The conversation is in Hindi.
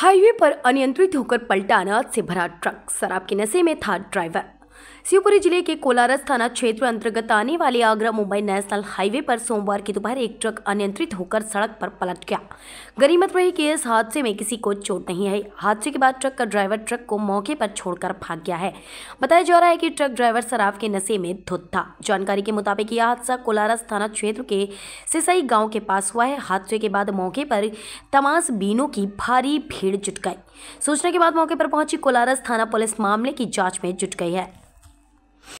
हाईवे पर अनियंत्रित होकर पलटा अनाज से भरा ट्रक शराब के नशे में था ड्राइवर शिवपुरी जिले के कोलारस थाना क्षेत्र अंतर्गत आने वाले आगरा मुंबई नेशनल हाईवे पर सोमवार की दोपहर एक ट्रक अनियंत्रित होकर सड़क पर पलट गया गरीमत रही कि इस हादसे में किसी को चोट नहीं आई हादसे के बाद ट्रक का ड्राइवर ट्रक को मौके पर छोड़कर भाग गया है बताया जा रहा है कि ट्रक ड्राइवर शराब के नशे में धुत था जानकारी के मुताबिक यह हादसा कोलारस थाना क्षेत्र के सिसई गाँव के पास हुआ है हादसे के बाद मौके पर तमाश बीनों की भारी भीड़ जुट गई सूचना के बाद मौके पर पहुंची कोलारस थाना पुलिस मामले की जांच में जुट गई है